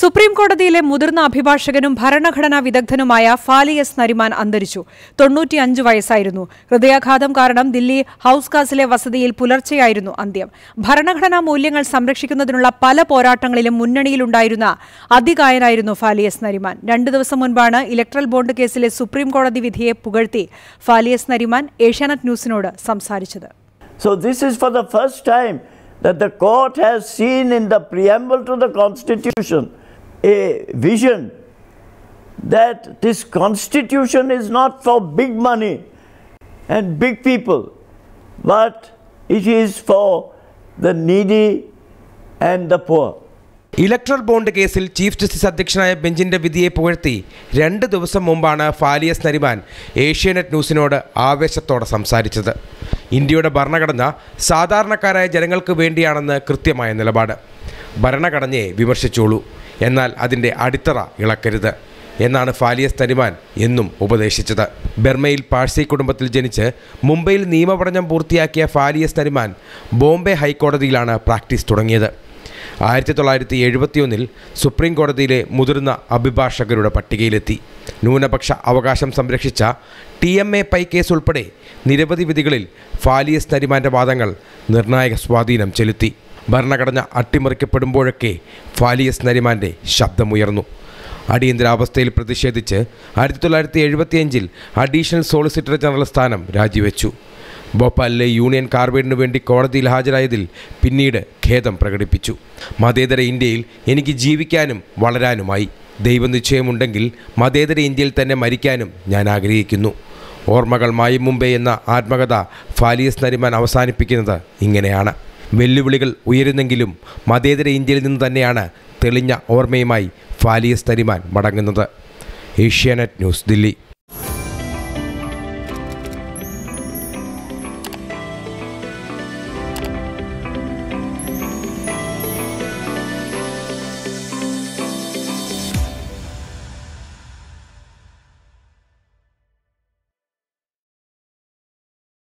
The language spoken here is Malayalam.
സുപ്രീം കോടതിയിലെ മുതിർന്ന അഭിഭാഷകനും ഭരണഘടനാ വിദഗ്ധനുമായ ഫാലി എസ് നരിമാൻ അന്തരിച്ചു തൊണ്ണൂറ്റിയഞ്ച് വയസ്സായിരുന്നു ഹൃദയാഘാതം കാരണം ദില്ലി ഹൌസ് കാസിലെ വസതിയിൽ പുലർച്ചെയായിരുന്നു അന്ത്യം ഭരണഘടനാ മൂല്യങ്ങൾ സംരക്ഷിക്കുന്നതിനുള്ള പല പോരാട്ടങ്ങളിലും മുന്നണിയിലുണ്ടായിരുന്ന അതികായനായിരുന്നു ഫാലി എസ് നരിമാൻ രണ്ടു ദിവസം മുൻപാണ് ഇലക്ട്രൽ ബോണ്ട് കേസിലെ സുപ്രീം കോടതി വിധിയെ പുകഴ്ത്തി ഫാലി എസ് നരിമാൻ ഏഷ്യാനെറ്റ് ന്യൂസിനോട് സംസാരിച്ചത് that the court has seen in the preamble to the Constitution a vision that this constitution is not for big money and big people, but it is for the needy and the poor. Electoral bond കേസിൽ ചീഫ് ജസ്റ്റിസ് അധ്യക്ഷനായ ബെഞ്ചിന്റെ വിധിയെ പുകഴ്ത്തി രണ്ട് ദിവസം മുമ്പാണ് ഫാലിയസ് നരിമാൻ ഏഷ്യാനെറ്റ് ന്യൂസിനോട് ആവേശത്തോടെ സംസാരിച്ചത് ഇന്ത്യയുടെ ഭരണഘടന സാധാരണക്കാരായ ജനങ്ങൾക്ക് വേണ്ടിയാണെന്ന് കൃത്യമായ നിലപാട് ഭരണഘടനയെ വിമർശിച്ചോളൂ എന്നാൽ അതിൻ്റെ അടിത്തറ ഇളക്കരുത് എന്നാണ് ഫാലിയസ് തരിമാൻ എന്നും ഉപദേശിച്ചത് ബർമയിൽ പാഴ്സി കുടുംബത്തിൽ ജനിച്ച് മുംബൈയിൽ നിയമപഠനം പൂർത്തിയാക്കിയ ഫാലിയസ് തരിമാൻ ബോംബെ ഹൈക്കോടതിയിലാണ് പ്രാക്ടീസ് തുടങ്ങിയത് ആയിരത്തി തൊള്ളായിരത്തി എഴുപത്തിയൊന്നിൽ സുപ്രീം കോടതിയിലെ മുതിർന്ന അഭിഭാഷകരുടെ പട്ടികയിലെത്തി ന്യൂനപക്ഷ അവകാശം സംരക്ഷിച്ച T M A Pai case ഉൾപ്പെടെ നിരവധി വിധികളിൽ ഫാലിയസ് തരിമാൻ്റെ വാദങ്ങൾ നിർണായക സ്വാധീനം ചെലുത്തി ഭരണഘടന അട്ടിമറിക്കപ്പെടുമ്പോഴൊക്കെ ഫാലിയസ് നരിമാൻ്റെ ശബ്ദമുയർന്നു അടിയന്തരാവസ്ഥയിൽ പ്രതിഷേധിച്ച് ആയിരത്തി തൊള്ളായിരത്തി എഴുപത്തിയഞ്ചിൽ അഡീഷണൽ സോളിസിറ്റർ ജനറൽ സ്ഥാനം രാജിവെച്ചു ഭോപ്പാലിലെ യൂണിയൻ കാർബൈഡിനു വേണ്ടി കോടതിയിൽ ഹാജരായതിൽ പിന്നീട് ഖേദം പ്രകടിപ്പിച്ചു മതേതര ഇന്ത്യയിൽ എനിക്ക് ജീവിക്കാനും വളരാനുമായി ദൈവനിശ്ചയമുണ്ടെങ്കിൽ മതേതര ഇന്ത്യയിൽ തന്നെ മരിക്കാനും ഞാൻ ആഗ്രഹിക്കുന്നു ഓർമ്മകൾ മായും മുമ്പേ എന്ന ആത്മകഥ ഫാലിയസ് നരിമാൻ അവസാനിപ്പിക്കുന്നത് ഇങ്ങനെയാണ് വെല്ലുവിളികൾ ഉയരുന്നെങ്കിലും മതേതര ഇന്ത്യയിൽ നിന്ന് തന്നെയാണ് തെളിഞ്ഞ ഓർമ്മയുമായി ഫാലിയസ് തരിമാൻ മടങ്ങുന്നത് ഏഷ്യാനെറ്റ് ന്യൂസ് ദില്ലി